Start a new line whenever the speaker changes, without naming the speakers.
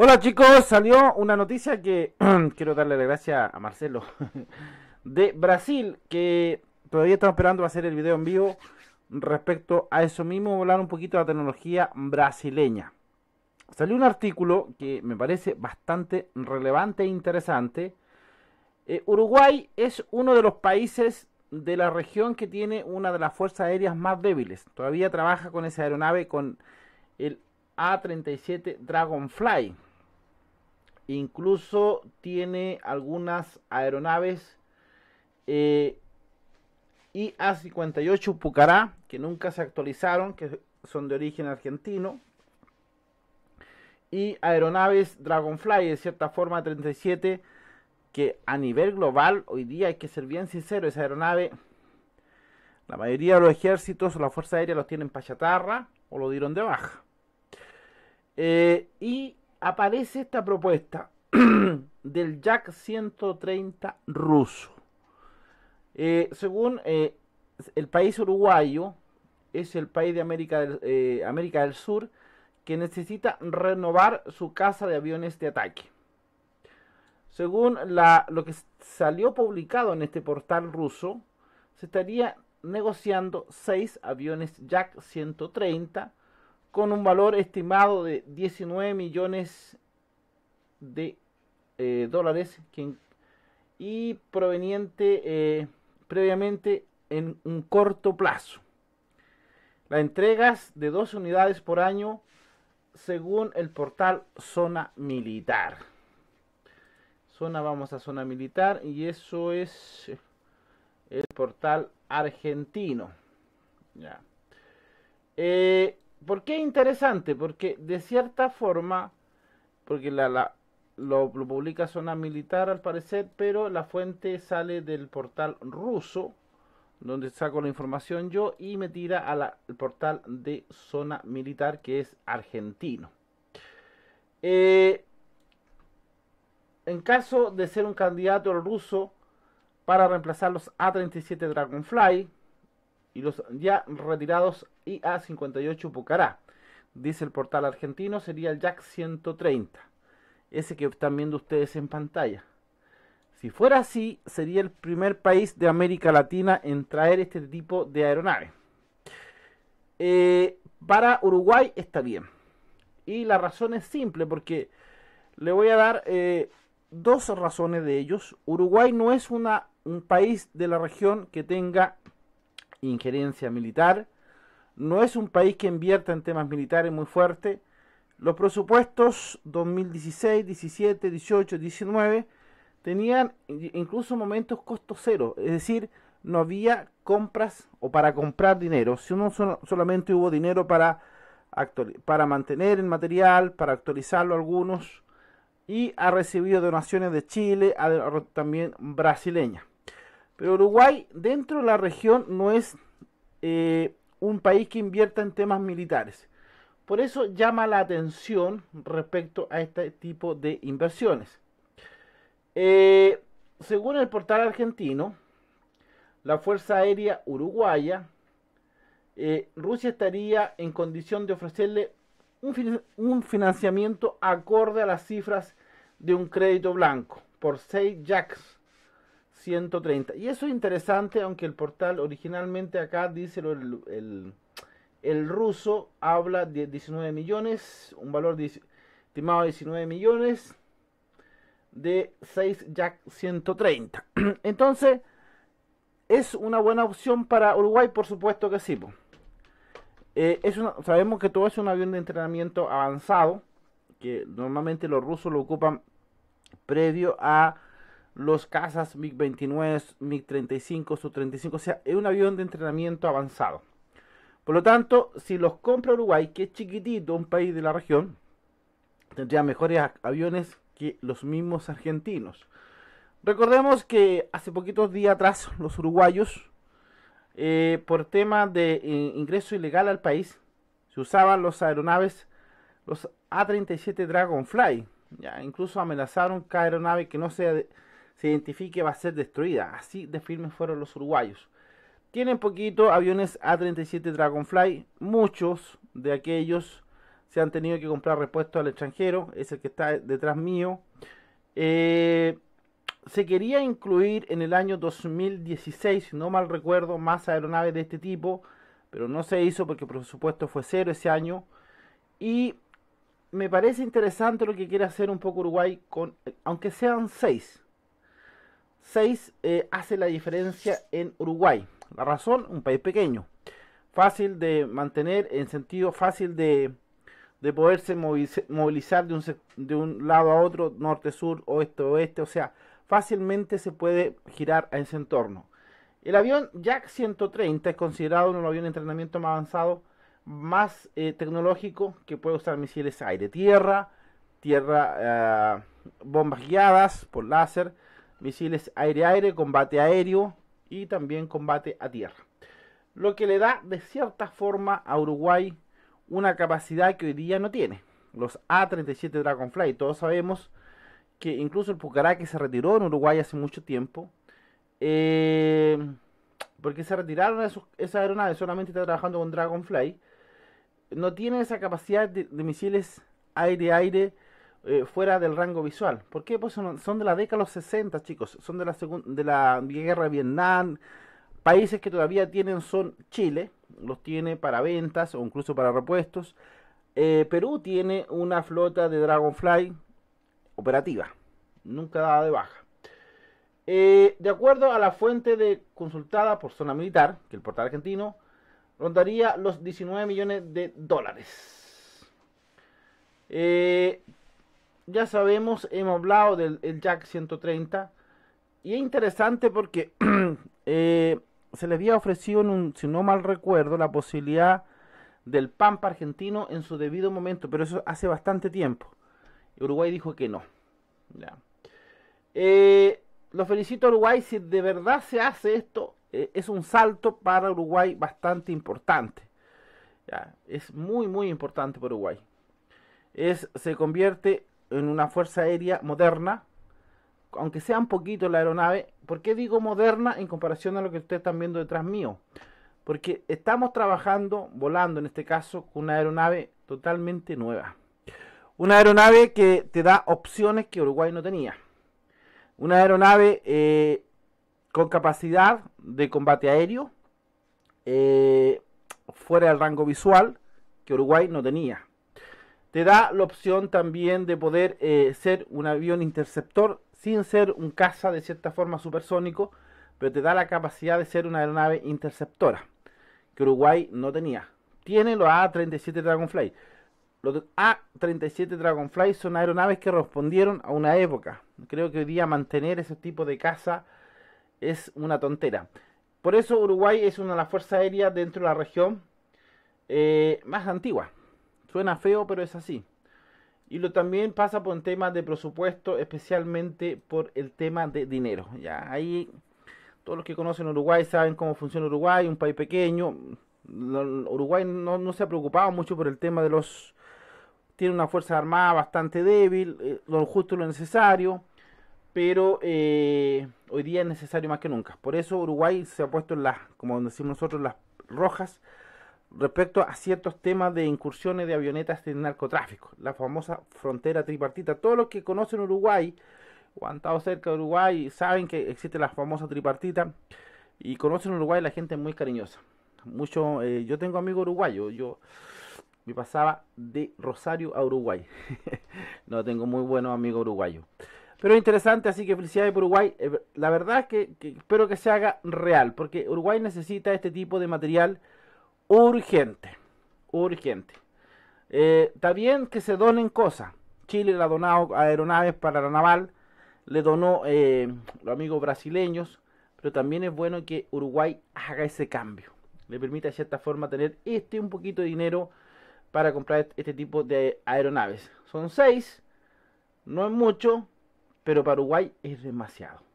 Hola chicos, salió una noticia que quiero darle las gracias a Marcelo de Brasil, que todavía estamos esperando hacer el video en vivo respecto a eso mismo, hablar un poquito de la tecnología brasileña. Salió un artículo que me parece bastante relevante e interesante. Eh, Uruguay es uno de los países de la región que tiene una de las fuerzas aéreas más débiles. Todavía trabaja con esa aeronave, con el A-37 Dragonfly Incluso tiene algunas aeronaves eh, IA-58 Pucará que nunca se actualizaron, que son de origen argentino. Y aeronaves Dragonfly, de cierta forma 37, que a nivel global hoy día hay que ser bien sincero, esa aeronave, la mayoría de los ejércitos o la Fuerza Aérea los tienen para chatarra o lo dieron de baja. Eh, y aparece esta propuesta del Jack 130 ruso. Eh, según eh, el país uruguayo, es el país de eh, América del, Sur que necesita renovar su casa de aviones de ataque. Según lo que salió publicado en este portal ruso, se estaría negociando seis aviones Jack 130 con un valor estimado de 19 millones de eh, dólares y proveniente eh, previamente en un corto plazo. Las entregas de dos unidades por año según el portal Zona Militar. Zona, vamos a Zona Militar y eso es el portal argentino. Ya. Eh, ¿Por qué interesante? Porque de cierta forma, porque lo, publica Zona Militar al parecer, pero la fuente sale del portal ruso, donde saco la información yo, y me tira al portal de Zona Militar, que es argentino. Eh, en caso de ser un candidato ruso para reemplazar los A-37 Dragonfly, y los ya retirados IA58 Pucará. Dice el portal argentino, sería el Jack 130, ese que están viendo ustedes en pantalla. Si fuera así, sería el primer país de América Latina en traer este tipo de aeronave. Eh, para Uruguay está bien. Y la razón es simple, porque le voy a dar eh, dos razones de ellos. Uruguay no es una, un país de la región que tenga injerencia militar, no es un país que invierta en temas militares muy fuerte. Los presupuestos 2016, 17, 18, 19 tenían incluso momentos costo cero, es decir, no había compras o para comprar dinero, sino solamente hubo dinero para, para mantener el material, para actualizarlo algunos, y ha recibido donaciones de Chile, también brasileña. Pero Uruguay dentro de la región no es eh, un país que invierta en temas militares. Por eso llama la atención respecto a este tipo de inversiones. Eh, según el portal argentino, la Fuerza Aérea Uruguaya, eh, Rusia estaría en condición de ofrecerle un, financiamiento acorde a las cifras de un crédito blanco por seis jacks 130. Y eso es interesante, aunque el portal originalmente acá dice el, ruso, habla de 19 millones, un valor estimado de 19 millones de 6 jack 130. Entonces, es una buena opción para Uruguay, por supuesto que sí. Eh, sabemos que todo es un avión de entrenamiento avanzado, que normalmente los rusos lo ocupan previo a los cazas MiG-29, MiG-35, Su-35, o sea, es un avión de entrenamiento avanzado. Por lo tanto, si los compra Uruguay, que es chiquitito, un país de la región, tendría mejores aviones que los mismos argentinos. Recordemos que hace poquitos días atrás los uruguayos, eh, por tema de eh, ingreso ilegal al país, se usaban los aeronaves, los A-37 Dragonfly. Ya, incluso amenazaron cada aeronave que no sea... De, se identifique va a ser destruida. Así de firmes fueron los uruguayos. Tienen poquito aviones A-37 Dragonfly. Muchos de aquellos se han tenido que comprar repuestos al extranjero. Es el que está detrás mío. Eh, se quería incluir en el año 2016, si no mal recuerdo, más aeronaves de este tipo. Pero no se hizo porque por presupuesto fue cero ese año. Y me parece interesante lo que quiere hacer un poco Uruguay con, aunque sean seis 6 eh, hace la diferencia en Uruguay. La razón, un país pequeño, fácil de mantener, en sentido fácil de, de poderse movilizar de un, lado a otro, norte, sur, oeste, oeste, o sea, fácilmente se puede girar a ese entorno. El avión Jack 130 es considerado un avión de entrenamiento más avanzado, más eh, tecnológico, que puede usar misiles aire-tierra, tierra, ah, bombas guiadas por láser, misiles aire-aire, combate aéreo y también combate a tierra. Lo que le da de cierta forma a Uruguay una capacidad que hoy día no tiene. Los A-37 Dragonfly, todos sabemos que incluso el Pucará que se retiró en Uruguay hace mucho tiempo, eh, porque se retiraron esas aeronaves, solamente está trabajando con Dragonfly, no tiene esa capacidad de, de misiles aire-aire eh, fuera del rango visual. ¿Por qué? Pues son, de la década de los 60, chicos. Son de la, de la guerra de Vietnam. Países que todavía tienen son Chile, los tiene para ventas o incluso para repuestos. Eh, Perú tiene una flota de Dragonfly operativa, nunca dada de baja. Eh, de acuerdo a la fuente de, consultada por Zona Militar, que el portal argentino, rondaría los 19 millones de dólares. Eh, ya sabemos, hemos hablado del Jack 130. Y es interesante porque eh, se les había ofrecido, si no mal recuerdo, la posibilidad del Pampa argentino en su debido momento, pero eso hace bastante tiempo. Uruguay dijo que no. Ya. Eh, lo felicito a Uruguay, si de verdad se hace esto, eh, es un salto para Uruguay bastante importante. Es muy, muy importante para Uruguay. Es, se convierte en una fuerza aérea moderna, aunque sea un poquito la aeronave, ¿por qué digo moderna en comparación a lo que ustedes están viendo detrás mío? Porque estamos trabajando, volando en este caso, con una aeronave totalmente nueva. Una aeronave que te da opciones que Uruguay no tenía. Una aeronave eh, con capacidad de combate aéreo eh, fuera del rango visual que Uruguay no tenía te da la opción también de poder eh, ser un avión interceptor sin ser un caza de cierta forma supersónico, pero te da la capacidad de ser una aeronave interceptora, que Uruguay no tenía. Tiene los A-37 Dragonfly. Los A-37 Dragonfly son aeronaves que respondieron a una época. Creo que hoy día mantener ese tipo de caza es una tontera. Por eso Uruguay es una de las fuerzas aéreas dentro de la región eh, más antigua Suena feo, pero es así. Y lo también pasa por tema de presupuesto, especialmente por el tema de dinero. Ya ahí todos los que conocen Uruguay saben cómo funciona Uruguay, un país pequeño. Uruguay no, se ha preocupado mucho por el tema de los... Tiene una fuerza armada bastante débil, eh, lo justo lo necesario, pero eh, hoy día es necesario más que nunca. Por eso Uruguay se ha puesto en las, como decimos nosotros, las rojas respecto a ciertos temas de incursiones de avionetas en narcotráfico, la famosa frontera tripartita. Todos los que conocen Uruguay o han estado cerca de Uruguay saben que existe la famosa tripartita y conocen Uruguay la gente muy cariñosa. Mucho, eh, yo tengo amigos uruguayos, yo me pasaba de Rosario a Uruguay. no tengo muy buenos amigos uruguayos. Pero interesante, así que felicidades por Uruguay. Eh, la verdad es que, que espero que se haga real, porque Uruguay necesita este tipo de material urgente, urgente. Eh, está bien que se donen cosas. Chile le ha donado aeronaves para la naval, le donó eh, los amigos brasileños, pero también es bueno que Uruguay haga ese cambio. Le permite de cierta forma tener este un poquito de dinero para comprar este tipo de aeronaves. Son seis, no es mucho, pero para Uruguay es demasiado.